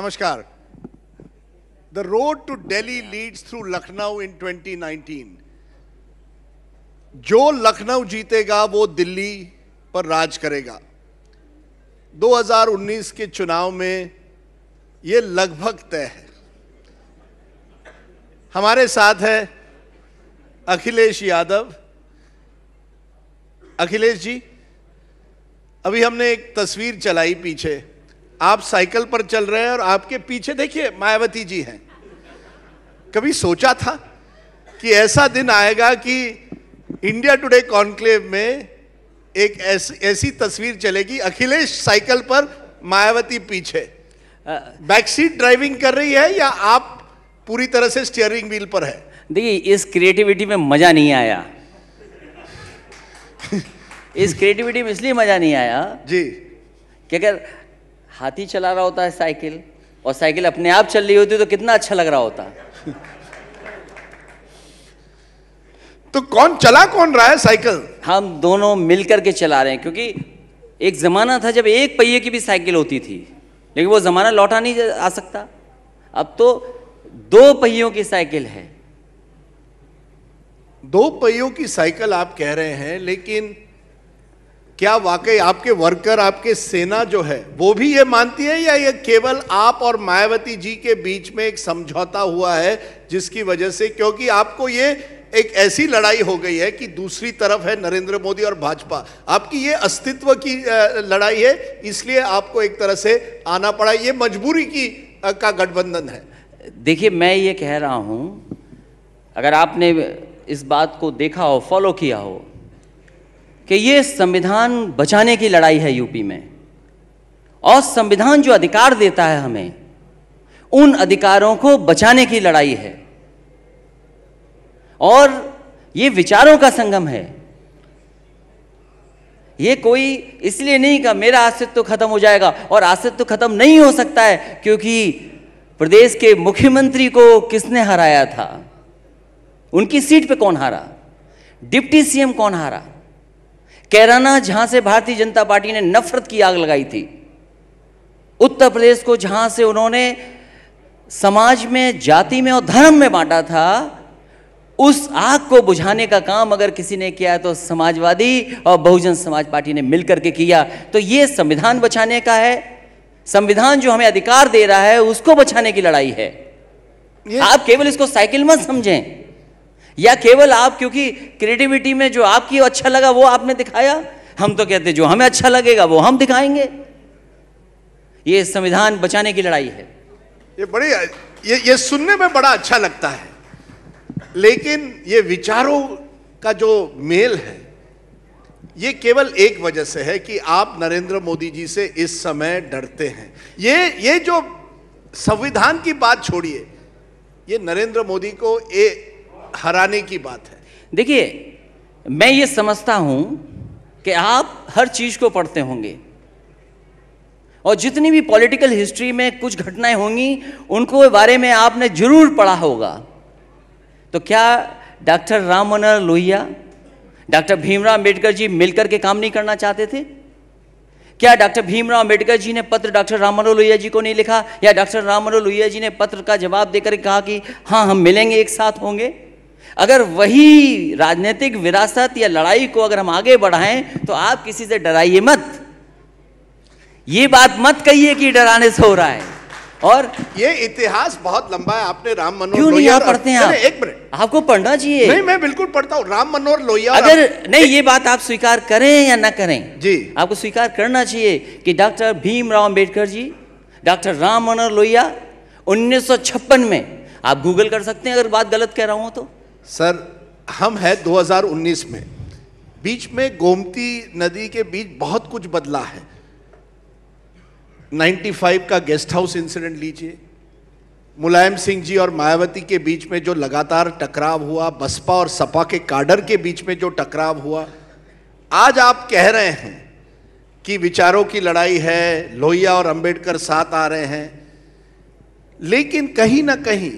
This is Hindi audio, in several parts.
नमस्कार the road to Delhi leads through Lucknow in 2019. जो लखनऊ जीतेगा वो दिल्ली पर राज करेगा 2019 के चुनाव में ये लगभग तय है हमारे साथ है अखिलेश यादव अखिलेश जी अभी हमने एक तस्वीर चलाई पीछे आप साइकिल पर चल रहे हैं और आपके पीछे देखिए मायावती जी हैं कभी सोचा था कि ऐसा दिन आएगा कि इंडिया टुडे कॉन्क्लेव में एक ऐस, ऐसी तस्वीर चलेगी अखिलेश साइकिल पर मायावती पीछे बैक सीट ड्राइविंग कर रही है या आप पूरी तरह से स्टीयरिंग व्हील पर है देखिए इस क्रिएटिविटी में मज़ा नहीं आया इस क्रिएटिविटी में इसलिए मज़ा नहीं आया जी क्या हाथी चला रहा होता है साइकिल और साइकिल अपने आप चल रही होती तो कितना अच्छा लग रहा होता तो कौन चला कौन रहा है साइकिल हम दोनों मिलकर के चला रहे हैं क्योंकि एक ज़माना था जब एक पहिए की भी साइकिल होती थी लेकिन वो ज़माना लौटा नहीं आ सकता अब तो दो पहियों की साइकिल है दो पहियों की साइकिल आप कह रहे हैं लेकिन क्या वाकई आपके वर्कर आपके सेना जो है वो भी ये मानती है या ये केवल आप और मायावती जी के बीच में एक समझौता हुआ है जिसकी वजह से क्योंकि आपको ये एक ऐसी लड़ाई हो गई है कि दूसरी तरफ है नरेंद्र मोदी और भाजपा आपकी ये अस्तित्व की लड़ाई है इसलिए आपको एक तरह से आना पड़ा ये मजबूरी की का गठबंधन है देखिए मैं ये कह रहा हूँ अगर आपने इस बात को देखा हो फॉलो किया हो कि ये संविधान बचाने की लड़ाई है यूपी में और संविधान जो अधिकार देता है हमें उन अधिकारों को बचाने की लड़ाई है और ये विचारों का संगम है ये कोई इसलिए नहीं का मेरा अस्तित्व तो खत्म हो जाएगा और अस्तित्व तो खत्म नहीं हो सकता है क्योंकि प्रदेश के मुख्यमंत्री को किसने हराया था उनकी सीट पे कौन हारा डिप्टी सीएम कौन हारा कैराना जहां से भारतीय जनता पार्टी ने नफरत की आग लगाई थी उत्तर प्रदेश को जहां से उन्होंने समाज में जाति में और धर्म में बांटा था उस आग को बुझाने का काम अगर किसी ने किया तो समाजवादी और बहुजन समाज पार्टी ने मिलकर के किया तो ये संविधान बचाने का है संविधान जो हमें अधिकार दे रहा है उसको बचाने की लड़ाई है आप केवल इसको साइकिल मत समझें या केवल आप क्योंकि क्रिएटिविटी में जो आपकी अच्छा लगा वो आपने दिखाया हम तो कहते जो हमें अच्छा लगेगा वो हम दिखाएंगे ये संविधान बचाने की लड़ाई है ये बड़ी ये ये सुनने में बड़ा अच्छा लगता है लेकिन ये विचारों का जो मेल है ये केवल एक वजह से है कि आप नरेंद्र मोदी जी से इस समय डरते हैं ये ये जो संविधान की बात छोड़िए ये नरेंद्र मोदी को ए, हराने की बात है देखिए मैं ये समझता हूं कि आप हर चीज़ को पढ़ते होंगे और जितनी भी पॉलिटिकल हिस्ट्री में कुछ घटनाएं होंगी उनको बारे में आपने जरूर पढ़ा होगा तो क्या डॉक्टर राम मनोहर लोहिया डॉक्टर भीमराव अम्बेडकर जी मिलकर के काम नहीं करना चाहते थे क्या डॉक्टर भीमराव अम्बेडकर जी ने पत्र डॉक्टर राम मनोहर लोहिया जी को नहीं लिखा या डॉक्टर राम मनोहर लोहिया जी ने पत्र का जवाब देकर कहा कि हाँ हम मिलेंगे एक साथ होंगे अगर वही राजनीतिक विरासत या लड़ाई को अगर हम आगे बढ़ाएं तो आप किसी से डराइए मत ये बात मत कहिए कि डराने से हो रहा है और ये इतिहास बहुत लंबा है आपने राम मनोहर क्यों नहीं आप पढ़ते हैं आप? एक मिनट आपको पढ़ना चाहिए नहीं मैं बिल्कुल पढ़ता हूँ राम मनोहर लोहिया अगर नहीं ये बात आप स्वीकार करें या ना करें जी आपको स्वीकार करना चाहिए कि डॉक्टर भीमराव अम्बेडकर जी डॉक्टर राम मनोहर लोहिया उन्नीस में आप गूगल कर सकते हैं अगर बात गलत कह रहा हूं तो सर हम है 2019 में बीच में गोमती नदी के बीच बहुत कुछ बदला है 95 का गेस्ट हाउस इंसिडेंट लीजिए मुलायम सिंह जी और मायावती के बीच में जो लगातार टकराव हुआ बसपा और सपा के काडर के बीच में जो टकराव हुआ आज आप कह रहे हैं कि विचारों की लड़ाई है लोहिया और अंबेडकर साथ आ रहे हैं लेकिन कहीं ना कहीं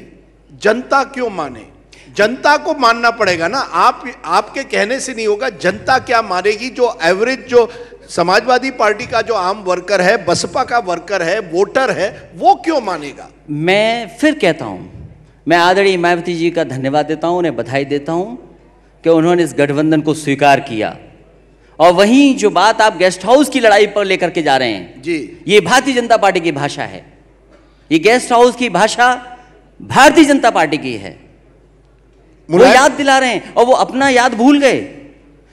जनता क्यों माने जनता को मानना पड़ेगा ना आप आपके कहने से नहीं होगा जनता क्या मानेगी जो एवरेज जो समाजवादी पार्टी का जो आम वर्कर है बसपा का वर्कर है वोटर है वो क्यों मानेगा मैं फिर कहता हूँ मैं आदरणीय मायावती जी का धन्यवाद देता हूँ उन्हें बधाई देता हूँ कि उन्होंने इस गठबंधन को स्वीकार किया और वहीं जो बात आप गेस्ट हाउस की लड़ाई पर लेकर के जा रहे हैं जी ये भारतीय जनता पार्टी की भाषा है ये गेस्ट हाउस की भाषा भारतीय जनता पार्टी की है वो याद दिला रहे हैं और वो अपना याद भूल गए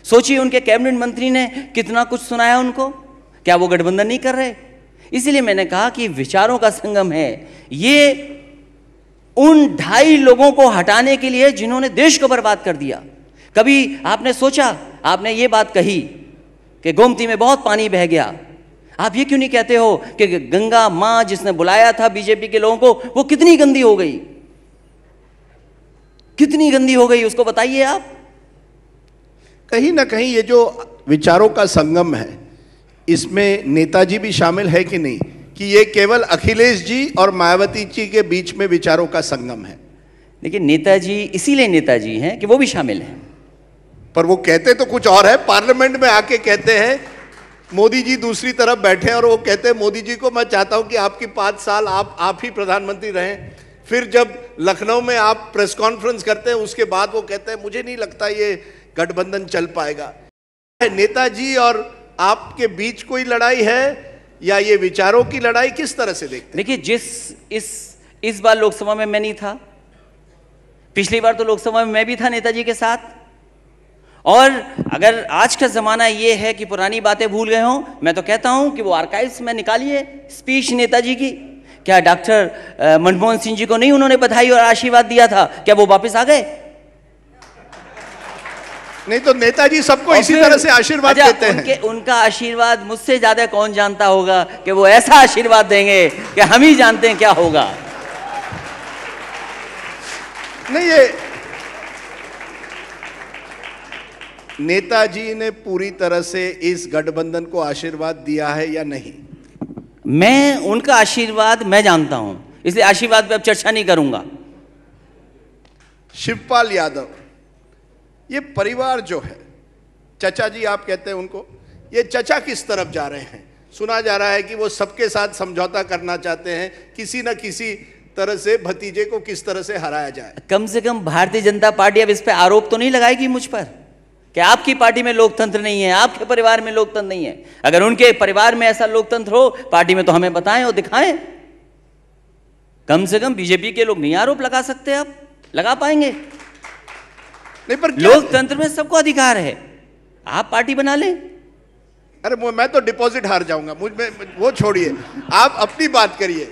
सोचिए उनके कैबिनेट मंत्री ने कितना कुछ सुनाया उनको क्या वो गठबंधन नहीं कर रहे इसीलिए मैंने कहा कि विचारों का संगम है ये उन ढाई लोगों को हटाने के लिए जिन्होंने देश को बर्बाद कर दिया कभी आपने सोचा आपने ये बात कही कि गोमती में बहुत पानी बह गया आप ये क्यों नहीं कहते हो कि गंगा माँ जिसने बुलाया था बीजेपी के लोगों को वो कितनी गंदी हो गई कितनी गंदी हो गई उसको बताइए आप कहीं ना कहीं ये जो विचारों का संगम है इसमें नेताजी भी शामिल है कि नहीं कि ये केवल अखिलेश जी और मायावती जी के बीच में विचारों का संगम है लेकिन नेताजी इसीलिए नेताजी हैं कि वो भी शामिल हैं पर वो कहते तो कुछ और है पार्लियामेंट में आके कहते हैं मोदी जी दूसरी तरफ बैठे और वो कहते हैं मोदी जी को मैं चाहता हूं कि आपकी पांच साल आप आप ही प्रधानमंत्री रहें फिर जब लखनऊ में आप प्रेस कॉन्फ्रेंस करते हैं उसके बाद वो कहते हैं मुझे नहीं लगता ये गठबंधन चल पाएगा नेताजी और आपके बीच कोई लड़ाई है या ये विचारों की लड़ाई किस तरह से देखते देखिए जिस इस इस बार लोकसभा में मैं नहीं था पिछली बार तो लोकसभा में मैं भी था नेताजी के साथ और अगर आज का ज़माना ये है कि पुरानी बातें भूल गए हों मैं तो कहता हूं कि वो आर्काइव्स में निकालिए स्पीच नेताजी की क्या डॉक्टर मनमोहन सिंह जी को नहीं उन्होंने बधाई और आशीर्वाद दिया था क्या वो वापस आ गए नहीं तो नेताजी सबको इसी तरह से आशीर्वाद अच्छा, देते हैं उनका आशीर्वाद मुझसे ज्यादा कौन जानता होगा कि वो ऐसा आशीर्वाद देंगे कि हम ही जानते हैं क्या होगा नहीं ये नेताजी ने पूरी तरह से इस गठबंधन को आशीर्वाद दिया है या नहीं मैं उनका आशीर्वाद मैं जानता हूं इसलिए आशीर्वाद पे अब चर्चा नहीं करूंगा शिवपाल यादव ये परिवार जो है चचा जी आप कहते हैं उनको ये चचा किस तरफ जा रहे हैं सुना जा रहा है कि वो सबके साथ समझौता करना चाहते हैं किसी न किसी तरह से भतीजे को किस तरह से हराया जाए कम से कम भारतीय जनता पार्टी अब इस पर आरोप तो नहीं लगाएगी मुझ पर कि आपकी पार्टी में लोकतंत्र नहीं है आपके परिवार में लोकतंत्र नहीं है अगर उनके परिवार में ऐसा लोकतंत्र हो पार्टी में तो हमें बताएं और दिखाएं कम से कम बीजेपी के लोग नहीं आरोप लगा सकते आप लगा पाएंगे नहीं पर लोकतंत्र में सबको अधिकार है आप पार्टी बना लें अरे मैं तो डिपॉजिट हार जाऊंगा मुझ में वो छोड़िए आप अपनी बात करिए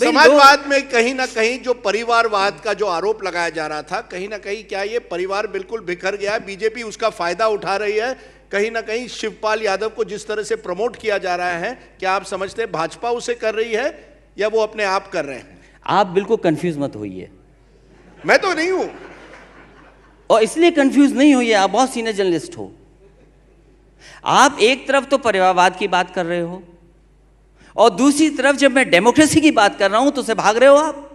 समाजवाद में कहीं ना कहीं जो परिवारवाद का जो आरोप लगाया जा रहा था कहीं ना कहीं क्या ये परिवार बिल्कुल बिखर गया है बीजेपी उसका फायदा उठा रही है कहीं ना कहीं शिवपाल यादव को जिस तरह से प्रमोट किया जा रहा है क्या आप समझते हैं भाजपा उसे कर रही है या वो अपने आप कर रहे हैं आप बिल्कुल कंफ्यूज मत होइए मैं तो नहीं हूं और इसलिए कंफ्यूज नहीं होइए आप बहुत सीनियर जर्नलिस्ट हो आप एक तरफ तो परिवारवाद की बात कर रहे हो और दूसरी तरफ जब मैं डेमोक्रेसी की बात कर रहा हूं तो उसे भाग रहे हो आप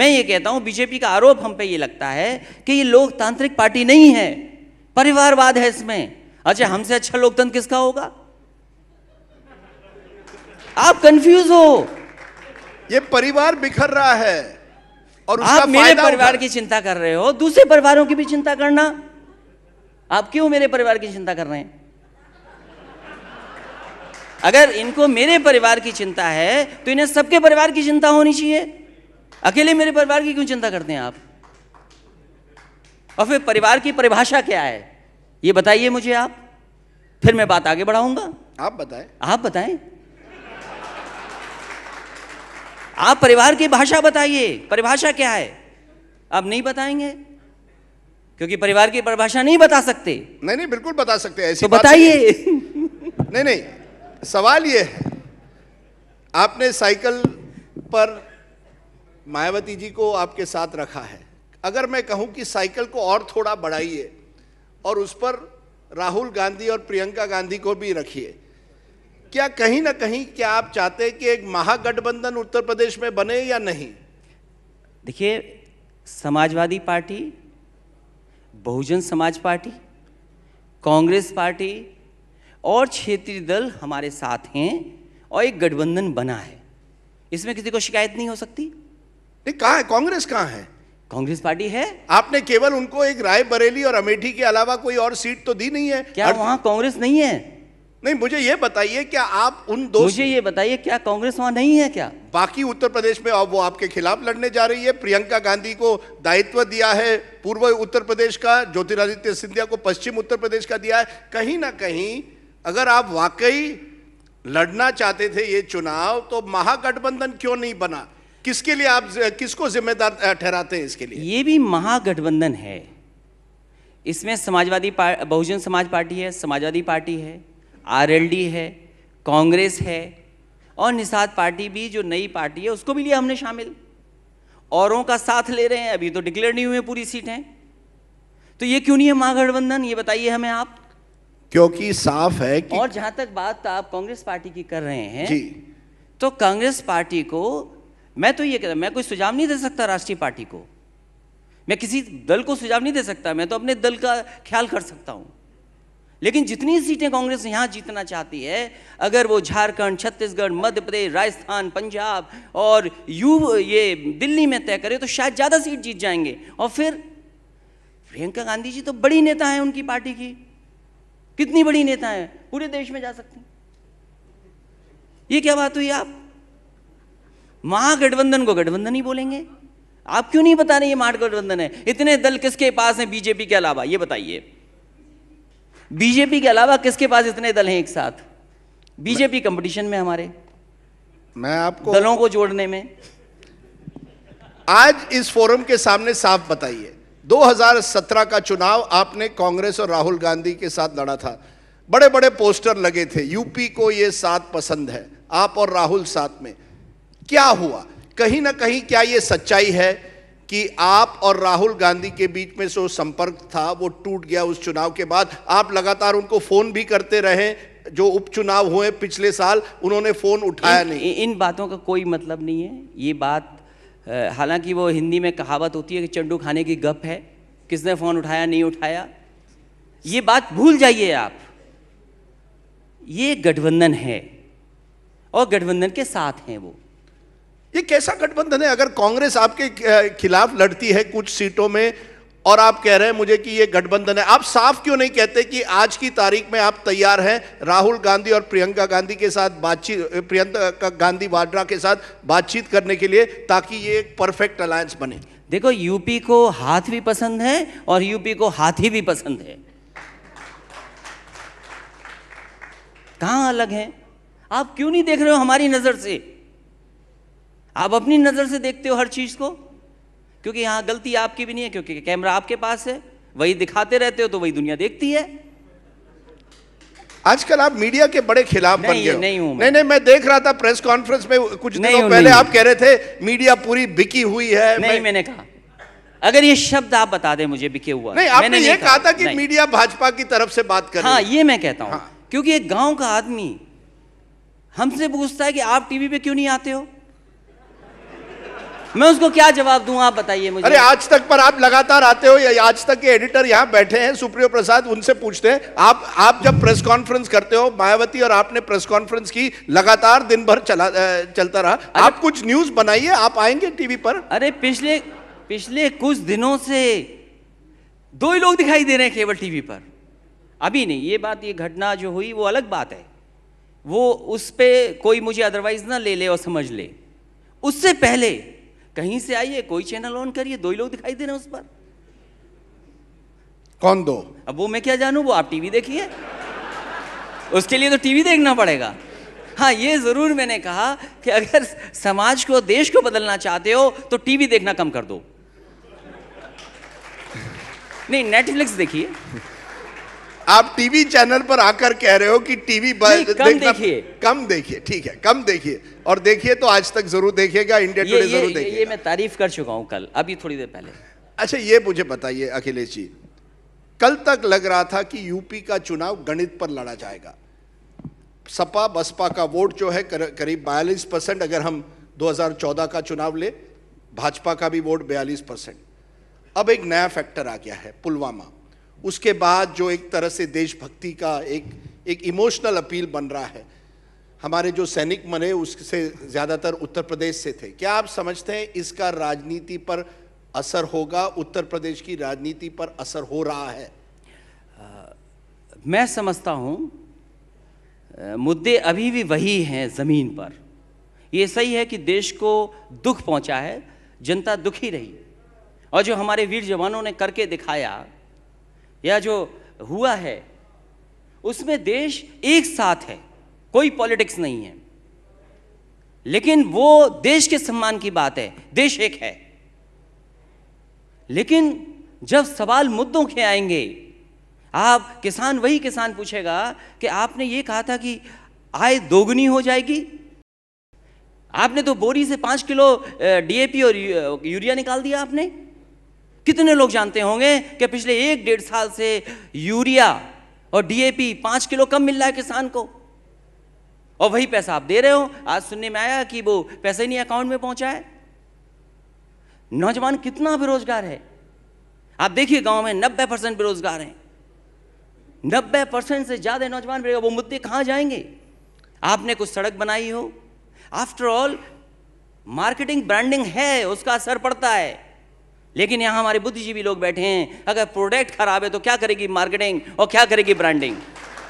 मैं ये कहता हूं बीजेपी का आरोप हम पे ये लगता है कि ये लोकतांत्रिक पार्टी नहीं है परिवारवाद है इसमें अच्छा हमसे अच्छा लोकतंत्र किसका होगा आप कंफ्यूज हो ये परिवार बिखर रहा है और उसका आप मेरे परिवार की चिंता कर रहे हो दूसरे परिवारों की भी चिंता करना आप क्यों मेरे परिवार की चिंता कर रहे हैं अगर इनको मेरे परिवार की चिंता है तो इन्हें सबके परिवार की चिंता होनी चाहिए अकेले मेरे परिवार की क्यों चिंता करते हैं आप और फिर परिवार की परिभाषा क्या है ये बताइए मुझे आप फिर मैं बात आगे बढ़ाऊंगा आप बताएं आप बताएं आप परिवार की भाषा बताइए परिभाषा क्या है आप नहीं बताएंगे क्योंकि परिवार की परिभाषा नहीं बता सकते नहीं नहीं बिल्कुल बता सकते ऐसे तो बताइए नहीं नहीं सवाल ये है आपने साइकिल पर मायावती जी को आपके साथ रखा है अगर मैं कहूं कि साइकिल को और थोड़ा बढ़ाइए और उस पर राहुल गांधी और प्रियंका गांधी को भी रखिए क्या कहीं ना कहीं क्या आप चाहते हैं कि एक महागठबंधन उत्तर प्रदेश में बने या नहीं देखिए समाजवादी पार्टी बहुजन समाज पार्टी कांग्रेस पार्टी और क्षेत्रीय दल हमारे साथ हैं और एक गठबंधन बना है इसमें किसी को शिकायत नहीं हो सकती नहीं है कांग्रेस कहाँ है कांग्रेस पार्टी है आपने केवल उनको एक राय बरेली और अमेठी के अलावा कोई और सीट तो दी नहीं है क्या वहाँ कांग्रेस नहीं है नहीं मुझे ये बताइए क्या आप उन दो मुझे ये बताइए क्या कांग्रेस वहां नहीं है क्या बाकी उत्तर प्रदेश में वो आपके खिलाफ लड़ने जा रही है प्रियंका गांधी को दायित्व दिया है पूर्व उत्तर प्रदेश का ज्योतिरादित्य सिंधिया को पश्चिम उत्तर प्रदेश का दिया है कहीं ना कहीं अगर आप वाकई लड़ना चाहते थे ये चुनाव तो महागठबंधन क्यों नहीं बना किसके लिए आप किसको जिम्मेदार ठहराते हैं इसके लिए ये भी महागठबंधन है इसमें समाजवादी बहुजन समाज पार्टी है समाजवादी पार्टी है आरएलडी है कांग्रेस है और निषाद पार्टी भी जो नई पार्टी है उसको भी लिया हमने शामिल औरों का साथ ले रहे हैं अभी तो डिक्लेयर नहीं हुए पूरी सीटें तो ये क्यों नहीं है महागठबंधन ये बताइए हमें आप क्योंकि साफ है कि और जहां तक बात आप कांग्रेस पार्टी की कर रहे हैं जी तो कांग्रेस पार्टी को मैं तो ये कह रहा मैं कोई सुझाव नहीं दे सकता राष्ट्रीय पार्टी को मैं किसी दल को सुझाव नहीं दे सकता मैं तो अपने दल का ख्याल कर सकता हूं लेकिन जितनी सीटें कांग्रेस यहां जीतना चाहती है अगर वो झारखंड छत्तीसगढ़ मध्य प्रदेश राजस्थान पंजाब और यू ये दिल्ली में तय करे तो शायद ज़्यादा सीट जीत जाएंगे और फिर प्रियंका गांधी जी तो बड़ी नेता हैं उनकी पार्टी की कितनी बड़ी नेता है पूरे देश में जा सकती ये क्या बात हुई आप महागठबंधन को गठबंधन ही बोलेंगे आप क्यों नहीं बता रहे ये महागठबंधन है इतने दल किसके पास हैं बीजेपी के अलावा ये बताइए बीजेपी के अलावा किसके पास इतने दल हैं एक साथ बीजेपी कंपटीशन में हमारे मैं आपको दलों को जोड़ने में आज इस फोरम के सामने साफ बताइए 2017 का चुनाव आपने कांग्रेस और राहुल गांधी के साथ लड़ा था बड़े बड़े पोस्टर लगे थे यूपी को ये साथ पसंद है आप और राहुल साथ में क्या हुआ कहीं ना कहीं क्या ये सच्चाई है कि आप और राहुल गांधी के बीच में जो संपर्क था वो टूट गया उस चुनाव के बाद आप लगातार उनको फ़ोन भी करते रहे जो उपचुनाव हुए पिछले साल उन्होंने फ़ोन उठाया इन, नहीं इन बातों का कोई मतलब नहीं है ये बात हालांकि वो हिंदी में कहावत होती है कि चंडू खाने की गप है किसने फ़ोन उठाया नहीं उठाया ये बात भूल जाइए आप ये गठबंधन है और गठबंधन के साथ हैं वो ये कैसा गठबंधन है अगर कांग्रेस आपके खिलाफ लड़ती है कुछ सीटों में और आप कह रहे हैं मुझे कि ये गठबंधन है आप साफ क्यों नहीं कहते कि आज की तारीख में आप तैयार हैं राहुल गांधी और प्रियंका गांधी के साथ बातचीत प्रियंका गांधी वाड्रा के साथ बातचीत करने के लिए ताकि ये एक परफेक्ट अलायंस बने देखो यूपी को हाथ भी पसंद है और यूपी को हाथी भी पसंद है कहाँ अलग हैं आप क्यों नहीं देख रहे हो हमारी नज़र से आप अपनी नज़र से देखते हो हर चीज़ को क्योंकि यहां गलती आपकी भी नहीं है क्योंकि कैमरा आपके पास है वही दिखाते रहते हो तो वही दुनिया देखती है आजकल आप मीडिया के बड़े खिलाफ बन गए नहीं हूं नहीं नहीं मैं देख रहा था प्रेस कॉन्फ्रेंस में कुछ दिनों पहले आप कह रहे थे मीडिया पूरी बिकी हुई है नहीं मैं... मैंने कहा अगर ये शब्द आप बता दें मुझे बिके हुआ नहीं आपने ये कहा था कि मीडिया भाजपा की तरफ से बात कर हाँ ये मैं कहता हूँ हाँ। क्योंकि एक गांव का आदमी हमसे पूछता है कि आप टीवी पे क्यों नहीं आते हो मैं उसको क्या जवाब दूं आप बताइए मुझे अरे आज तक पर आप लगातार आते हो या आज तक के एडिटर यहाँ बैठे हैं सुप्रियो प्रसाद उनसे पूछते हैं आप आप जब प्रेस कॉन्फ्रेंस करते हो मायावती और आपने प्रेस कॉन्फ्रेंस की लगातार दिन भर चला चलता रहा आप कुछ न्यूज बनाइए आप आएंगे टीवी पर अरे पिछले पिछले कुछ दिनों से दो ही लोग दिखाई दे रहे हैं केवल टीवी पर अभी नहीं ये बात ये घटना जो हुई वो अलग बात है वो उस पर कोई मुझे अदरवाइज ना ले ले और समझ ले उससे पहले कहीं से आइए कोई चैनल ऑन करिए दो ही लोग दिखाई दे रहे हैं उस पर कौन दो अब वो मैं क्या जानू वो आप टीवी देखिए उसके लिए तो टीवी देखना पड़ेगा हाँ ये ज़रूर मैंने कहा कि अगर समाज को देश को बदलना चाहते हो तो टीवी देखना कम कर दो नहीं नेटफ्लिक्स देखिए आप टीवी चैनल पर आकर कह रहे हो कि टीवी कम देखिए कम देखिए ठीक है कम देखिए और देखिए तो आज तक जरूर देखिएगा इंडिया टुडे जरूर देखिए ये मैं तारीफ कर चुका हूँ कल अभी थोड़ी देर पहले अच्छा ये मुझे बताइए अखिलेश जी कल तक लग रहा था कि यूपी का चुनाव गणित पर लड़ा जाएगा सपा बसपा का वोट जो है कर, करीब बयालीस परसेंट अगर हम 2014 का चुनाव ले भाजपा का भी वोट बयालीस परसेंट अब एक नया फैक्टर आ गया है पुलवामा उसके बाद जो एक तरह से देशभक्ति का एक एक इमोशनल अपील बन रहा है हमारे जो सैनिक मने उससे ज़्यादातर उत्तर प्रदेश से थे क्या आप समझते हैं इसका राजनीति पर असर होगा उत्तर प्रदेश की राजनीति पर असर हो रहा है आ, मैं समझता हूँ मुद्दे अभी भी वही हैं ज़मीन पर ये सही है कि देश को दुख पहुँचा है जनता दुखी रही और जो हमारे वीर जवानों ने करके दिखाया या जो हुआ है उसमें देश एक साथ है कोई पॉलिटिक्स नहीं है लेकिन वो देश के सम्मान की बात है देश एक है लेकिन जब सवाल मुद्दों के आएंगे आप किसान वही किसान पूछेगा कि आपने ये कहा था कि आय दोगुनी हो जाएगी आपने तो बोरी से पांच किलो डीएपी और यूरिया निकाल दिया आपने कितने लोग जानते होंगे कि पिछले एक डेढ़ साल से यूरिया और डीएपी पांच किलो कम मिल रहा है किसान को और वही पैसा आप दे रहे हो आज सुनने में आया कि वो पैसा ही नहीं अकाउंट में पहुंचा है नौजवान कितना बेरोजगार है आप देखिए गांव में नब्बे परसेंट बेरोजगार हैं नब्बे परसेंट से ज़्यादा नौजवान वो मुद्दे कहां जाएंगे आपने कुछ सड़क बनाई हो आफ्टर ऑल मार्केटिंग ब्रांडिंग है उसका असर पड़ता है लेकिन यहाँ हमारे बुद्धिजीवी लोग बैठे हैं अगर प्रोडक्ट खराब है तो क्या करेगी मार्केटिंग और क्या करेगी ब्रांडिंग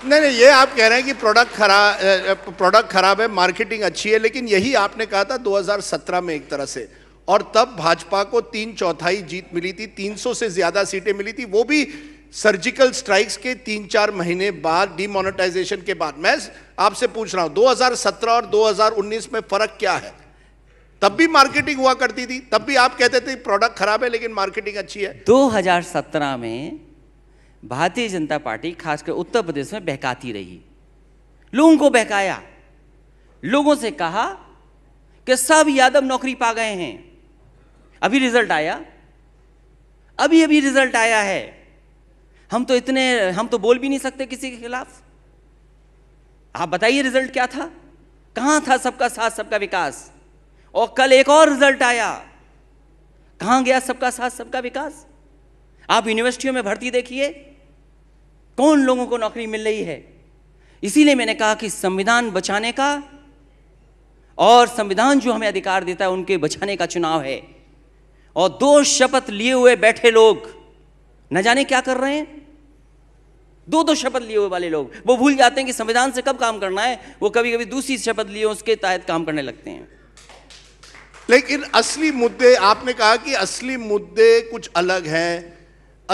नहीं नहीं ये आप कह रहे हैं कि प्रोडक्ट खराब प्रोडक्ट खराब है मार्केटिंग अच्छी है लेकिन यही आपने कहा था 2017 में एक तरह से और तब भाजपा को तीन चौथाई जीत मिली थी 300 से ज़्यादा सीटें मिली थी वो भी सर्जिकल स्ट्राइक्स के तीन चार महीने बाद डिमोनेटाइजेशन के बाद मैं आपसे पूछ रहा हूँ 2017 और 2019 में फ़र्क क्या है तब भी मार्केटिंग हुआ करती थी तब भी आप कहते थे प्रोडक्ट खराब है लेकिन मार्केटिंग अच्छी है 2017 में भारतीय जनता पार्टी खासकर उत्तर प्रदेश में बहकाती रही लोगों को बहकाया लोगों से कहा कि सब यादव नौकरी पा गए हैं अभी रिजल्ट आया अभी अभी रिजल्ट आया है हम तो इतने हम तो बोल भी नहीं सकते किसी के खिलाफ आप बताइए रिजल्ट क्या था कहां था सबका साथ सबका विकास और कल एक और रिजल्ट आया कहां गया सबका साथ सबका विकास आप यूनिवर्सिटियों में भर्ती देखिए कौन लोगों को नौकरी मिल रही है इसीलिए मैंने कहा कि संविधान बचाने का और संविधान जो हमें अधिकार देता है उनके बचाने का चुनाव है और दो शपथ लिए हुए बैठे लोग न जाने क्या कर रहे हैं दो दो शपथ लिए हुए वाले लोग वो भूल जाते हैं कि संविधान से कब काम करना है वो कभी कभी दूसरी शपथ लिए उसके तहत काम करने लगते हैं लेकिन असली मुद्दे आपने कहा कि असली मुद्दे कुछ अलग हैं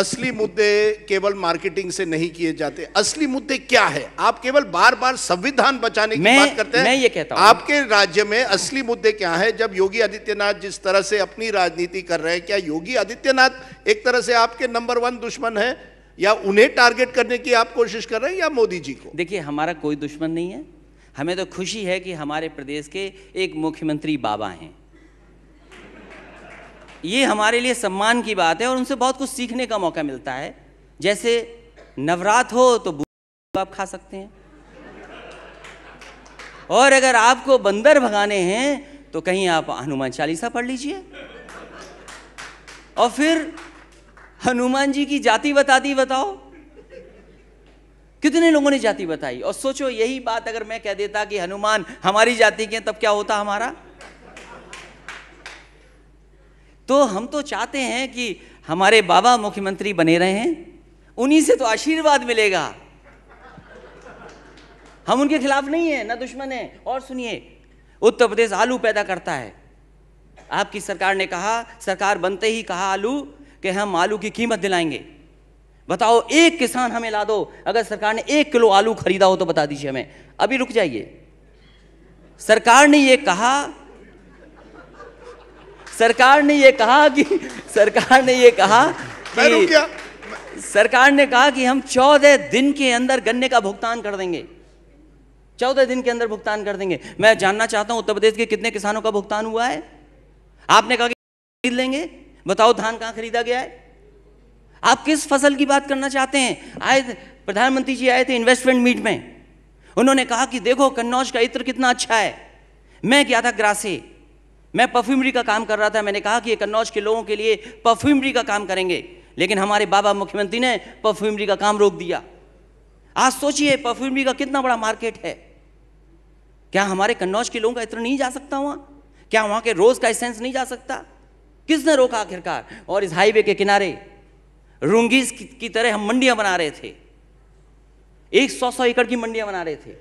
असली मुद्दे केवल मार्केटिंग से नहीं किए जाते असली मुद्दे क्या है आप केवल बार बार संविधान बचाने की बात करते हैं मैं ये कहता हूं आपके राज्य में असली मुद्दे क्या है जब योगी आदित्यनाथ जिस तरह से अपनी राजनीति कर रहे हैं क्या योगी आदित्यनाथ एक तरह से आपके नंबर वन दुश्मन है या उन्हें टारगेट करने की आप कोशिश कर रहे हैं या मोदी जी को देखिए हमारा कोई दुश्मन नहीं है हमें तो खुशी है कि हमारे प्रदेश के एक मुख्यमंत्री बाबा हैं ये हमारे लिए सम्मान की बात है और उनसे बहुत कुछ सीखने का मौका मिलता है जैसे नवरात हो तो आप खा सकते हैं और अगर आपको बंदर भगाने हैं तो कहीं आप हनुमान चालीसा पढ़ लीजिए और फिर हनुमान जी की जाति बताती बताओ कितने लोगों ने जाति बताई और सोचो यही बात अगर मैं कह देता कि हनुमान हमारी जाति के तब क्या होता हमारा तो हम तो चाहते हैं कि हमारे बाबा मुख्यमंत्री बने रहे हैं उन्हीं से तो आशीर्वाद मिलेगा हम उनके खिलाफ नहीं है ना दुश्मन है और सुनिए उत्तर प्रदेश आलू पैदा करता है आपकी सरकार ने कहा सरकार बनते ही कहा आलू कि हम आलू की कीमत दिलाएंगे बताओ एक किसान हमें ला दो अगर सरकार ने एक किलो आलू खरीदा हो तो बता दीजिए हमें अभी रुक जाइए सरकार ने यह कहा सरकार ने ये कहा कि सरकार ने ये कहा कि सरकार ने कहा कि हम चौदह दिन के अंदर गन्ने का भुगतान कर देंगे चौदह दिन के अंदर भुगतान कर देंगे मैं जानना चाहता हूं उत्तर प्रदेश के कितने किसानों का भुगतान हुआ है आपने कहा कि खरीद लेंगे बताओ धान कहां खरीदा गया है आप किस फसल की बात करना चाहते हैं आए प्रधानमंत्री जी आए थे इन्वेस्टमेंट मीट में उन्होंने कहा कि देखो कन्नौज का इत्र कितना अच्छा है मैं गया था ग्रासे मैं परफ्यूमरी का काम कर रहा था मैंने कहा कि ये कन्नौज के लोगों के लिए परफ्यूमरी का काम करेंगे लेकिन हमारे बाबा मुख्यमंत्री ने परफ्यूमरी का काम रोक दिया आज सोचिए परफ्यूमरी का कितना बड़ा मार्केट है क्या हमारे कन्नौज के लोगों का इतना नहीं जा सकता वहाँ क्या वहाँ के रोज़ का एसेंस नहीं जा सकता किसने रोका आखिरकार और इस हाईवे के किनारे रुंगीस की, की तरह हम मंडियाँ बना रहे थे एक सौ सौ एकड़ की मंडियाँ बना रहे थे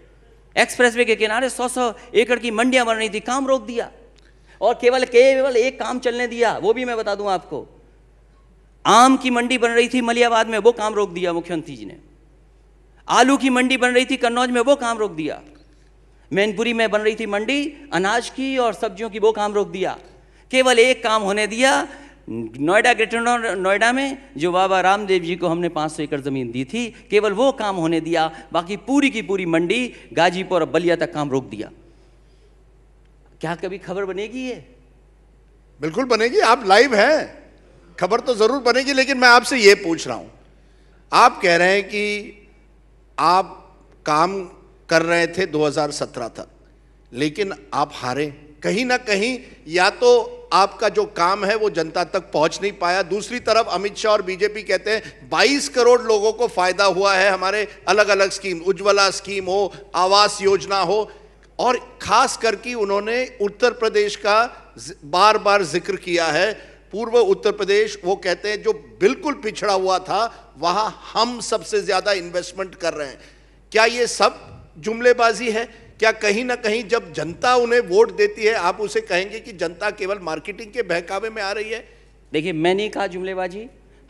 एक्सप्रेसवे के किनारे सौ सौ एकड़ की मंडियाँ बन रही थी काम रोक दिया और केवल केवल एक काम चलने दिया वो भी मैं बता दूं आपको आम की मंडी बन रही थी मलियाबाद में वो काम रोक दिया मुख्यमंत्री जी ने आलू की मंडी बन रही थी कन्नौज में वो काम रोक दिया मैनपुरी में बन रही थी मंडी अनाज की और सब्जियों की वो काम रोक दिया केवल एक काम होने दिया नोएडा ग्रेटर नोएडा में जो बाबा रामदेव जी को हमने 500 एकड़ ज़मीन दी थी केवल वो काम होने दिया बाकी पूरी की पूरी मंडी गाजीपुर और बलिया तक काम रोक दिया क्या कभी खबर बनेगी ये बिल्कुल बनेगी आप लाइव हैं खबर तो जरूर बनेगी लेकिन मैं आपसे ये पूछ रहा हूं आप कह रहे हैं कि आप काम कर रहे थे 2017 तक लेकिन आप हारे कहीं ना कहीं या तो आपका जो काम है वो जनता तक पहुंच नहीं पाया दूसरी तरफ अमित शाह और बीजेपी कहते हैं 22 करोड़ लोगों को फायदा हुआ है हमारे अलग अलग स्कीम उज्ज्वला स्कीम हो आवास योजना हो और खास करके उन्होंने उत्तर प्रदेश का बार बार जिक्र किया है पूर्व उत्तर प्रदेश वो कहते हैं जो बिल्कुल पिछड़ा हुआ था वहां हम सबसे ज़्यादा इन्वेस्टमेंट कर रहे हैं क्या ये सब जुमलेबाजी है क्या कहीं ना कहीं जब जनता उन्हें वोट देती है आप उसे कहेंगे कि जनता केवल मार्केटिंग के बहकावे में आ रही है देखिए नहीं कहा जुमलेबाजी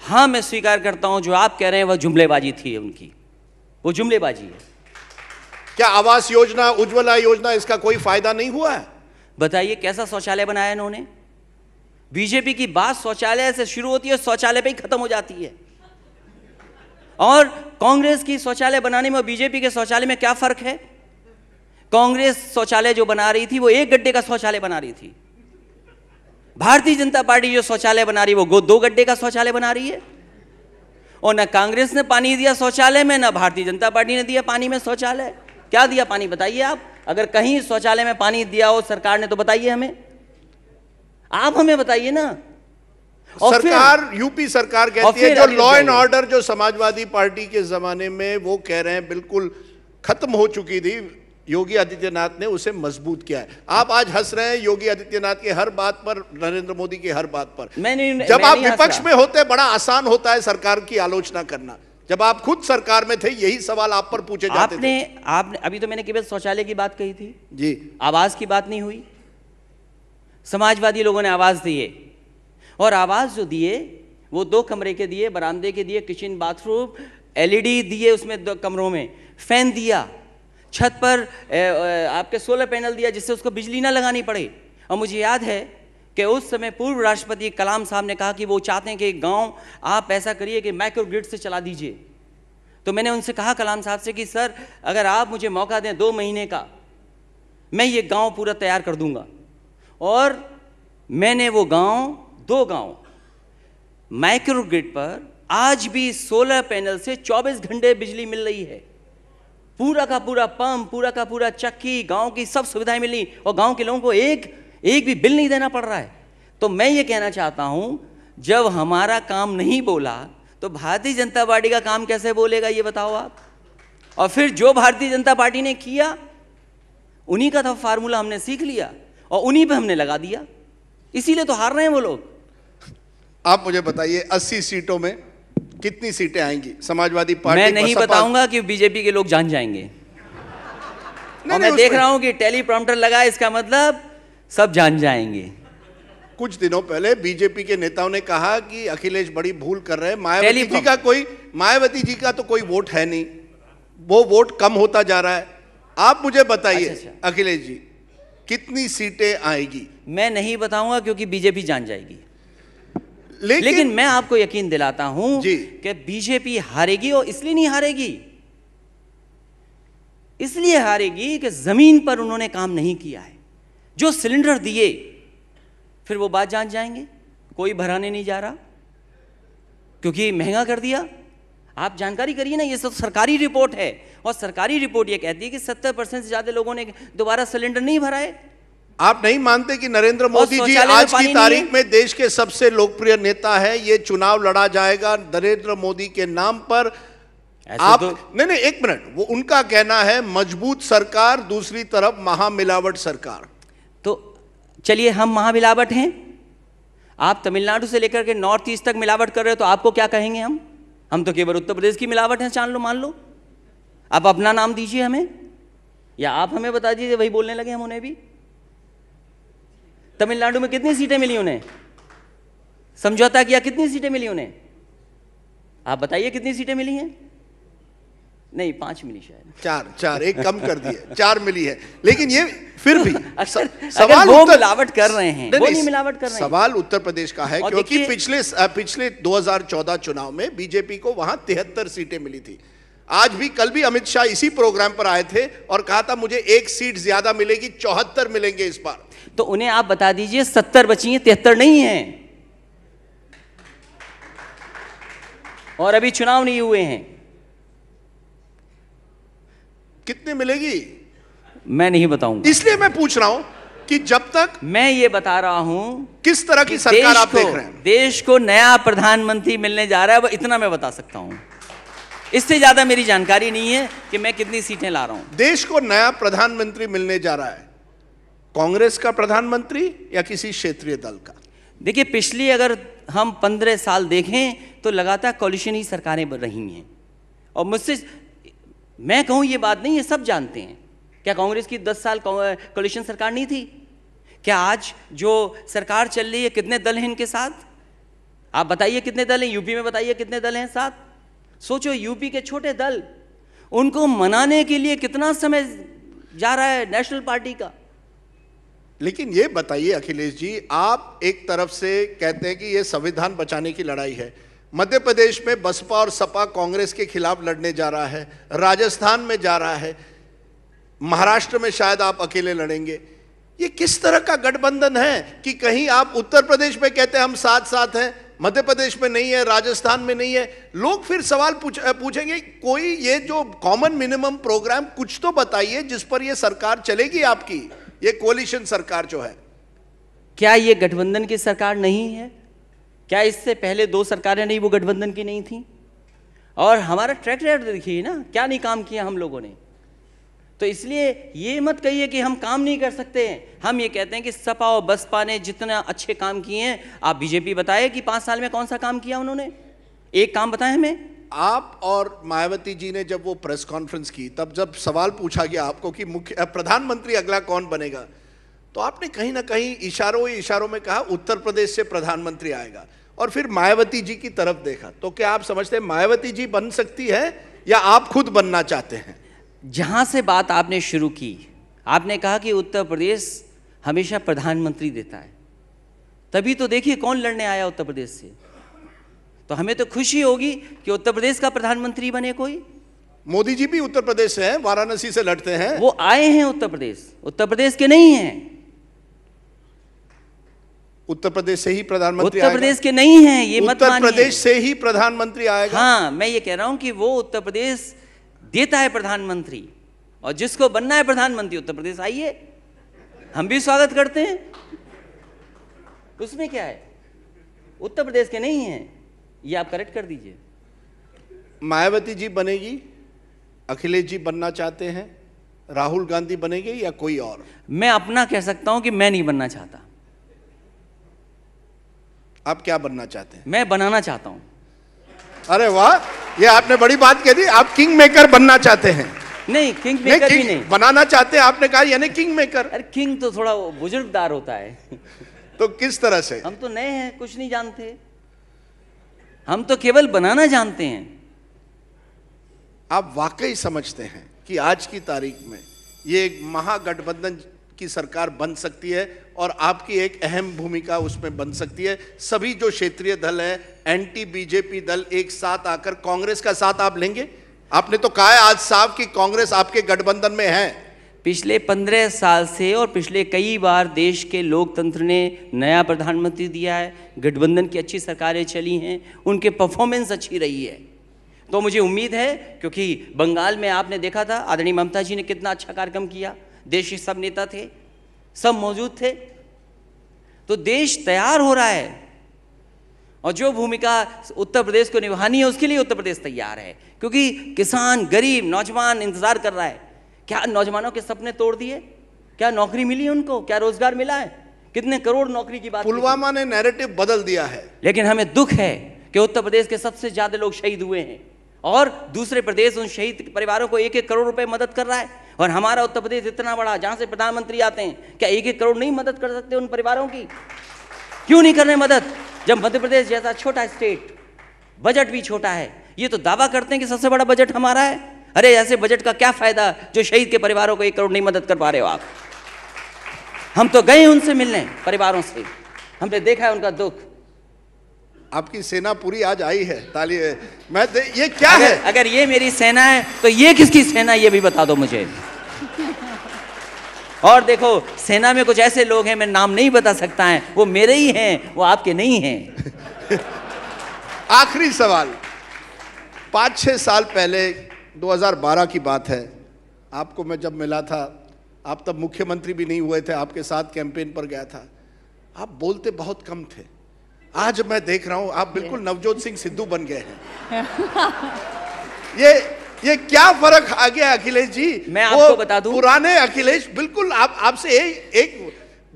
हाँ मैं स्वीकार करता हूं जो आप कह रहे हैं वह जुमलेबाजी थी उनकी वो जुमलेबाजी है क्या आवास योजना उज्ज्वला योजना इसका कोई फायदा नहीं हुआ है बताइए कैसा शौचालय बनाया इन्होंने बीजेपी की बात शौचालय से शुरू होती है शौचालय पे ही खत्म हो जाती है और कांग्रेस की शौचालय बनाने में और बीजेपी के शौचालय में क्या फर्क है कांग्रेस शौचालय जो बना रही थी वो एक गड्ढे का शौचालय बना रही थी भारतीय जनता पार्टी जो शौचालय बना रही है वो दो गड्ढे का शौचालय बना रही है और न कांग्रेस ने पानी दिया शौचालय में न भारतीय जनता पार्टी ने दिया पानी में शौचालय क्या दिया पानी बताइए आप अगर कहीं शौचालय में पानी दिया हो सरकार ने तो बताइए हमें आप हमें बताइए ना और सरकार यूपी सरकार कहती है जो लॉ एंड ऑर्डर जो समाजवादी पार्टी के जमाने में वो कह रहे हैं बिल्कुल खत्म हो चुकी थी योगी आदित्यनाथ ने उसे मजबूत किया है आप आज हंस रहे हैं योगी आदित्यनाथ के हर बात पर नरेंद्र मोदी की हर बात पर मैंने जब मैं आप विपक्ष में होते बड़ा आसान होता है सरकार की आलोचना करना जब आप खुद सरकार में थे यही सवाल आप पर पूछे जाते आपने, थे आपने अभी तो मैंने केवल शौचालय की बात कही थी जी आवाज की बात नहीं हुई समाजवादी लोगों ने आवाज दिए और आवाज जो दिए वो दो कमरे के दिए बरामदे के दिए किचन बाथरूम एलईडी दिए उसमें दो कमरों में फैन दिया छत पर ए, ए, आपके सोलर पैनल दिया जिससे उसको बिजली ना लगानी पड़े और मुझे याद है कि उस समय पूर्व राष्ट्रपति कलाम साहब ने कहा कि वो चाहते हैं कि गांव आप ऐसा करिए कि माइक्रो ग्रिड से चला दीजिए तो मैंने उनसे कहा कलाम साहब से कि सर अगर आप मुझे मौका दें दो महीने का मैं ये गांव पूरा तैयार कर दूंगा और मैंने वो गांव दो गांव माइक्रो ग्रिड पर आज भी सोलर पैनल से 24 घंटे बिजली मिल रही है पूरा का पूरा पंप पूरा का पूरा चक्की गांव की सब सुविधाएं मिली और गांव के लोगों को एक एक भी बिल नहीं देना पड़ रहा है तो मैं ये कहना चाहता हूं जब हमारा काम नहीं बोला तो भारतीय जनता पार्टी का काम कैसे बोलेगा ये बताओ आप और फिर जो भारतीय जनता पार्टी ने किया उन्हीं का था तो फार्मूला हमने सीख लिया और उन्हीं पे हमने लगा दिया इसीलिए तो हार रहे हैं वो लोग आप मुझे बताइए अस्सी सीटों में कितनी सीटें आएंगी समाजवादी पार्टी मैं नहीं बताऊंगा कि बीजेपी के लोग जान जाएंगे नहीं, और नहीं, मैं देख रहा हूं कि टेलीप्रॉम्प्टर लगा इसका मतलब सब जान जाएंगे कुछ दिनों पहले बीजेपी के नेताओं ने कहा कि अखिलेश बड़ी भूल कर रहे हैं मायावती जी का कोई मायावती जी का तो कोई वोट है नहीं वो वोट कम होता जा रहा है आप मुझे बताइए अच्छा, अच्छा। अखिलेश जी कितनी सीटें आएगी मैं नहीं बताऊंगा क्योंकि बीजेपी जान जाएगी लेकिन, लेकिन मैं आपको यकीन दिलाता हूं कि बीजेपी हारेगी और इसलिए नहीं हारेगी इसलिए हारेगी कि जमीन पर उन्होंने काम नहीं किया है जो सिलेंडर दिए फिर वो बात जान जाएंगे कोई भराने नहीं जा रहा क्योंकि महंगा कर दिया आप जानकारी करिए ना ये सब सरकारी रिपोर्ट है और सरकारी रिपोर्ट ये कहती है कि 70 परसेंट से ज़्यादा लोगों ने दोबारा सिलेंडर नहीं भराए आप नहीं मानते कि नरेंद्र मोदी जी आज की तारीख में देश के सबसे लोकप्रिय नेता है ये चुनाव लड़ा जाएगा नरेंद्र मोदी के नाम पर आप तो... नहीं नहीं एक मिनट वो उनका कहना है मजबूत सरकार दूसरी तरफ महामिलावट सरकार चलिए हम महा मिलावट हैं आप तमिलनाडु से लेकर के नॉर्थ ईस्ट तक मिलावट कर रहे हो तो आपको क्या कहेंगे हम हम तो केवल उत्तर प्रदेश की मिलावट है जान लो मान लो आप अपना नाम दीजिए हमें या आप हमें बता दीजिए वही बोलने लगे हम उन्हें भी तमिलनाडु में कितनी सीटें मिली उन्हें समझौता किया कितनी सीटें मिली उन्हें आप बताइए कितनी सीटें मिली हैं नहीं पांच मिली शायद चार चार एक कम कर दिए चार मिली है लेकिन ये फिर भी अगर, सवाल अगर उत्तर, मिलावट कर रहे हैं वो नहीं मिलावट कर रहे हैं सवाल उत्तर प्रदेश का है क्योंकि पिछले पिछले 2014 चुनाव में बीजेपी को वहां तिहत्तर सीटें मिली थी आज भी कल भी अमित शाह इसी प्रोग्राम पर आए थे और कहा था मुझे एक सीट ज्यादा मिलेगी चौहत्तर मिलेंगे इस बार तो उन्हें आप बता दीजिए सत्तर बची हैं तिहत्तर नहीं है और अभी चुनाव नहीं हुए हैं कितने मिलेगी मैं नहीं बताऊंगा इसलिए मैं पूछ रहा हूं कि जब तक मैं ये बता रहा हूं किस तरह की सरकार आप देख रहे हैं देश को नया प्रधानमंत्री मिलने जा रहा है इतना मैं बता सकता हूं इससे ज्यादा मेरी जानकारी नहीं है कि मैं कितनी सीटें ला रहा हूं देश को नया प्रधानमंत्री मिलने जा रहा है कांग्रेस का प्रधानमंत्री या किसी क्षेत्रीय दल का देखिए पिछली अगर हम पंद्रह साल देखें तो लगातार कॉलिशन ही सरकारें रही हैं और मुझसे मैं कहूं ये बात नहीं ये सब जानते हैं क्या कांग्रेस की 10 साल कॉलिशन सरकार नहीं थी क्या आज जो सरकार चल रही है कितने दल हैं इनके साथ आप बताइए कितने दल हैं यूपी में बताइए कितने दल हैं साथ सोचो यूपी के छोटे दल उनको मनाने के लिए कितना समय जा रहा है नेशनल पार्टी का लेकिन ये बताइए अखिलेश जी आप एक तरफ से कहते हैं कि ये संविधान बचाने की लड़ाई है मध्य प्रदेश में बसपा और सपा कांग्रेस के खिलाफ लड़ने जा रहा है राजस्थान में जा रहा है महाराष्ट्र में शायद आप अकेले लड़ेंगे ये किस तरह का गठबंधन है कि कहीं आप उत्तर प्रदेश में कहते हैं हम साथ साथ हैं मध्य प्रदेश में नहीं है राजस्थान में नहीं है लोग फिर सवाल पूछ पूछेंगे कोई ये जो कॉमन मिनिमम प्रोग्राम कुछ तो बताइए जिस पर ये सरकार चलेगी आपकी ये कोलिशन सरकार जो है क्या ये गठबंधन की सरकार नहीं है क्या इससे पहले दो सरकारें नहीं वो गठबंधन की नहीं थी और हमारा ट्रैक रिकॉर्ड देखिए ना क्या नहीं काम किया हम लोगों ने तो इसलिए ये मत कहिए कि हम काम नहीं कर सकते हैं हम ये कहते हैं कि सपा और बसपा ने जितना अच्छे काम किए हैं आप बीजेपी बताए कि पाँच साल में कौन सा काम किया उन्होंने एक काम बताएं हमें आप और मायावती जी ने जब वो प्रेस कॉन्फ्रेंस की तब जब सवाल पूछा गया आपको कि मुख्य प्रधानमंत्री अगला कौन बनेगा तो आपने कहीं ना कहीं इशारों ही इशारों में कहा उत्तर प्रदेश से प्रधानमंत्री आएगा और फिर मायावती जी की तरफ देखा तो क्या आप समझते हैं मायावती जी बन सकती है या आप खुद बनना चाहते हैं जहां से बात आपने शुरू की आपने कहा कि उत्तर प्रदेश हमेशा प्रधानमंत्री देता है तभी तो देखिए कौन लड़ने आया उत्तर प्रदेश से तो हमें तो खुशी होगी कि उत्तर प्रदेश का प्रधानमंत्री बने कोई मोदी जी भी उत्तर प्रदेश से हैं वाराणसी से लड़ते हैं वो आए हैं उत्तर प्रदेश उत्तर प्रदेश के नहीं हैं उत्तर प्रदेश से ही प्रधानमंत्री उत्तर प्रदेश के नहीं है ये उत्तर मत प्रदेश से ही प्रधानमंत्री आएगा हाँ मैं ये कह रहा हूँ कि वो उत्तर प्रदेश देता है प्रधानमंत्री और जिसको बनना है प्रधानमंत्री उत्तर प्रदेश आइए हम भी स्वागत करते हैं उसमें क्या है उत्तर प्रदेश के नहीं है ये आप करेक्ट कर दीजिए मायावती जी बनेगी अखिलेश जी बनना चाहते हैं राहुल गांधी बनेंगे या कोई और मैं अपना कह सकता हूं कि मैं नहीं बनना चाहता आप क्या बनना चाहते हैं मैं बनाना चाहता हूँ अरे वाह ये आपने बड़ी बात कह दी आप किंग मेकर बनना चाहते हैं नहीं किंग मेकर नहीं, किंग, भी नहीं बनाना चाहते हैं आपने कहा यानी किंग मेकर अरे किंग तो थोड़ा बुजुर्गदार होता है तो किस तरह से हम तो नए हैं कुछ नहीं जानते हम तो केवल बनाना जानते हैं आप वाकई समझते हैं कि आज की तारीख में ये एक महागठबंधन की सरकार बन सकती है और आपकी एक अहम भूमिका उसमें बन सकती है सभी जो क्षेत्रीय दल हैं एंटी बीजेपी दल एक साथ आकर कांग्रेस का साथ आप लेंगे आपने तो कहा है आज साफ कि कांग्रेस आपके गठबंधन में है पिछले पंद्रह साल से और पिछले कई बार देश के लोकतंत्र ने नया प्रधानमंत्री दिया है गठबंधन की अच्छी सरकारें चली हैं उनके परफॉर्मेंस अच्छी रही है तो मुझे उम्मीद है क्योंकि बंगाल में आपने देखा था आदरणीय ममता जी ने कितना अच्छा कार्यक्रम किया देश के सब नेता थे सब मौजूद थे तो देश तैयार हो रहा है और जो भूमिका उत्तर प्रदेश को निभानी है उसके लिए उत्तर प्रदेश तैयार है क्योंकि किसान गरीब नौजवान इंतजार कर रहा है क्या नौजवानों के सपने तोड़ दिए क्या नौकरी मिली उनको क्या रोजगार मिला है कितने करोड़ नौकरी की बात पुलवामा ने नैरेटिव बदल दिया है लेकिन हमें दुख है कि उत्तर प्रदेश के सबसे ज्यादा लोग शहीद हुए हैं और दूसरे प्रदेश उन शहीद परिवारों को एक एक करोड़ रुपए मदद कर रहा है और हमारा उत्तर प्रदेश इतना बड़ा जहां से प्रधानमंत्री आते हैं क्या एक एक करोड़ नहीं मदद कर सकते उन परिवारों की क्यों नहीं कर रहे मदद जब मध्य प्रदेश जैसा छोटा स्टेट बजट भी छोटा है ये तो दावा करते हैं कि सबसे बड़ा बजट हमारा है अरे ऐसे बजट का क्या फायदा जो शहीद के परिवारों को एक करोड़ नहीं मदद कर पा रहे हो आप हम तो गए उनसे मिलने परिवारों से हमने देखा है उनका दुख आपकी सेना पूरी आज आई है ताली है। मैं ये क्या अगर, है अगर ये मेरी सेना है तो ये किसकी सेना ये भी बता दो मुझे और देखो सेना में कुछ ऐसे लोग हैं मैं नाम नहीं बता सकता है वो मेरे ही हैं वो आपके नहीं हैं आखिरी सवाल पाँच छः साल पहले 2012 की बात है आपको मैं जब मिला था आप तब मुख्यमंत्री भी नहीं हुए थे आपके साथ कैंपेन पर गया था आप बोलते बहुत कम थे आज मैं देख रहा हूं आप बिल्कुल नवजोत सिंह सिद्धू बन गए हैं ये ये क्या फर्क आ गया अखिलेश जी मैं आपको बता दूं पुराने अखिलेश बिल्कुल आप आपसे एक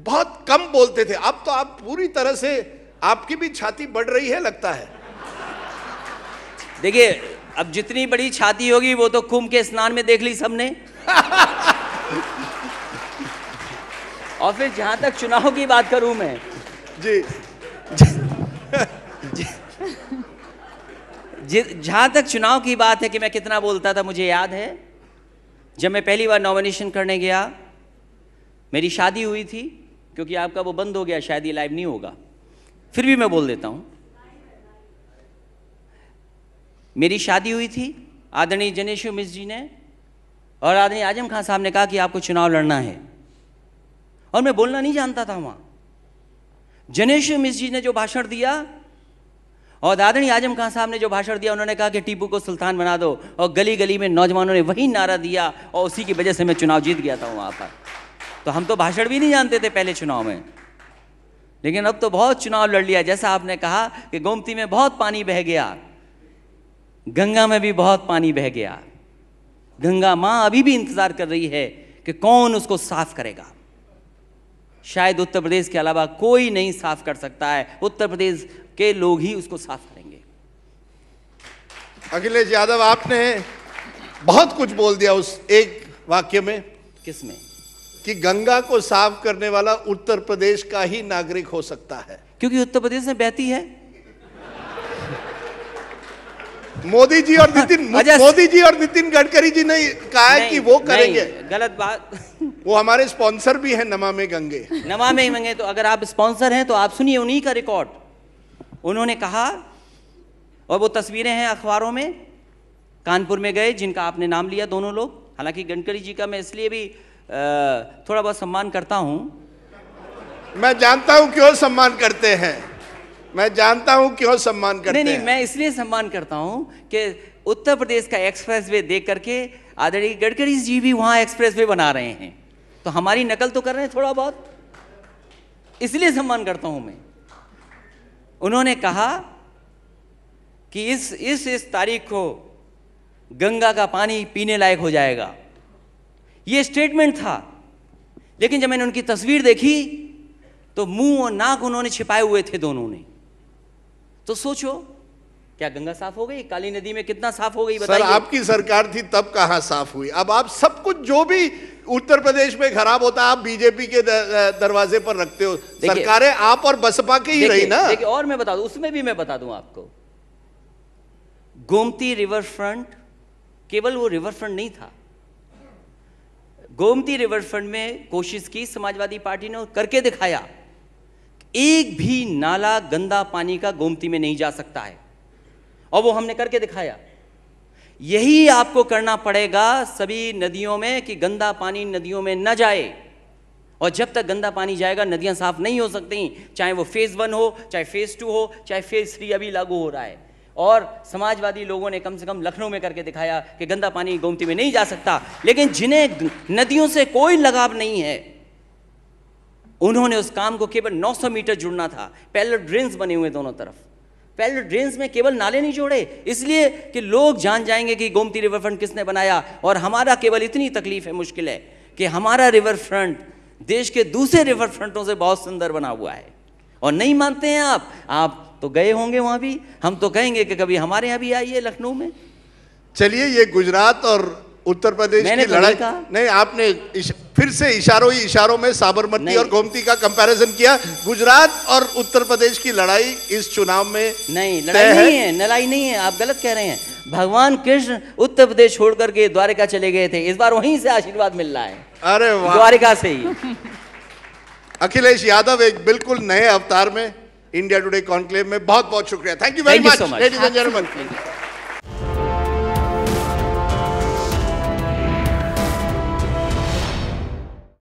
बहुत कम बोलते थे अब तो आप पूरी तरह से आपकी भी छाती बढ़ रही है लगता है देखिए अब जितनी बड़ी छाती होगी वो तो कुंभ के स्नान में देख ली सबने और फिर जहां तक चुनाव की बात करूं मैं जी जहाँ तक चुनाव की बात है कि मैं कितना बोलता था मुझे याद है जब मैं पहली बार नॉमिनेशन करने गया मेरी शादी हुई थी क्योंकि आपका वो बंद हो गया शायद ये लाइव नहीं होगा फिर भी मैं बोल देता हूँ मेरी शादी हुई थी आदरणीय जनेश मिस जी ने और आदरणीय आजम खान साहब ने कहा कि आपको चुनाव लड़ना है और मैं बोलना नहीं जानता था वहाँ जनेश मिस जी ने जो भाषण दिया और दादनी आजम खान साहब ने जो भाषण दिया उन्होंने कहा कि टीपू को सुल्तान बना दो और गली गली में नौजवानों ने वही नारा दिया और उसी की वजह से मैं चुनाव जीत गया था वहाँ पर तो हम तो भाषण भी नहीं जानते थे पहले चुनाव में लेकिन अब तो बहुत चुनाव लड़ लिया जैसा आपने कहा कि गोमती में बहुत पानी बह गया गंगा में भी बहुत पानी बह गया गंगा माँ अभी भी इंतजार कर रही है कि कौन उसको साफ करेगा शायद उत्तर प्रदेश के अलावा कोई नहीं साफ कर सकता है उत्तर प्रदेश के लोग ही उसको साफ करेंगे अखिलेश यादव आपने बहुत कुछ बोल दिया उस एक वाक्य में किसमें कि गंगा को साफ करने वाला उत्तर प्रदेश का ही नागरिक हो सकता है क्योंकि उत्तर प्रदेश में बहती है मोदी जी और नितिन मोदी जी और नितिन गडकरी जी ने कहा है कि वो करेंगे गलत बात वो हमारे स्पॉन्सर भी हैं नमामे गंगे नमामे गंगे तो अगर आप स्पॉन्सर हैं तो आप सुनिए उन्हीं का रिकॉर्ड उन्होंने कहा और वो तस्वीरें हैं अखबारों में कानपुर में गए जिनका आपने नाम लिया दोनों लोग हालांकि गडकरी जी का मैं इसलिए भी थोड़ा बहुत सम्मान करता हूँ मैं जानता हूँ क्यों सम्मान करते हैं मैं जानता हूं क्यों सम्मान करते नहीं नहीं मैं इसलिए सम्मान करता हूं कि उत्तर प्रदेश का एक्सप्रेस वे देख करके आदरणीय गडकरी जी भी वहां एक्सप्रेस वे बना रहे हैं तो हमारी नकल तो कर रहे हैं थोड़ा बहुत इसलिए सम्मान करता हूं मैं उन्होंने कहा कि इस इस इस तारीख को गंगा का पानी पीने लायक हो जाएगा ये स्टेटमेंट था लेकिन जब मैंने उनकी तस्वीर देखी तो मुंह और नाक उन्होंने छिपाए हुए थे दोनों ने तो सोचो क्या गंगा साफ हो गई काली नदी में कितना साफ हो गई बताइए आपकी सरकार थी तब कहा साफ हुई अब आप सब कुछ जो भी उत्तर प्रदेश में खराब होता आप बीजेपी के दरवाजे पर रखते हो सरकारें आप और बसपा की ही रही ना देखिए और मैं बता दू उसमें भी मैं बता दू आपको गोमती रिवर फ्रंट केवल वो रिवर फ्रंट नहीं था गोमती रिवर फ्रंट में कोशिश की समाजवादी पार्टी ने करके दिखाया एक भी नाला गंदा पानी का गोमती में नहीं जा सकता है और वो हमने करके दिखाया यही आपको करना पड़ेगा सभी नदियों में कि गंदा पानी नदियों में न जाए और जब तक गंदा पानी जाएगा नदियां साफ नहीं हो सकती चाहे वो फेज़ वन हो चाहे फेज़ टू हो चाहे फेज़ थ्री अभी लागू हो रहा है और समाजवादी लोगों ने कम से कम लखनऊ में करके दिखाया कि गंदा पानी गोमती में नहीं जा सकता लेकिन जिन्हें नदियों से कोई लगाव नहीं है उन्होंने उस काम को केवल 900 मीटर जुड़ना था पहले ड्रेन्स बने हुए दोनों तरफ पहले ड्रेन्स में केवल नाले नहीं जोड़े इसलिए कि लोग जान जाएंगे कि गोमती रिवर फ्रंट किसने बनाया और हमारा केवल इतनी तकलीफ है मुश्किल है कि हमारा रिवर फ्रंट देश के दूसरे रिवर फ्रंटों से बहुत सुंदर बना हुआ है और नहीं मानते हैं आप आप तो गए होंगे वहां भी हम तो कहेंगे कि कभी हमारे यहां भी आइए लखनऊ में चलिए ये गुजरात और उत्तर प्रदेश की तो लड़ाई नहीं आपने इश, फिर से इशारों ही इशारों में साबरमती और गोमती का कंपैरिजन किया गुजरात और उत्तर प्रदेश की लड़ाई इस चुनाव में नहीं लड़ाई नहीं है लड़ाई नहीं है आप गलत कह रहे हैं भगवान कृष्ण उत्तर प्रदेश छोड़कर के द्वारिका चले गए थे इस बार वहीं से आशीर्वाद मिल रहा है अरे द्वारिका से ही अखिलेश यादव एक बिल्कुल नए अवतार में इंडिया टुडे कॉन्क्लेव में बहुत बहुत शुक्रिया thank you very much ladies and gentleman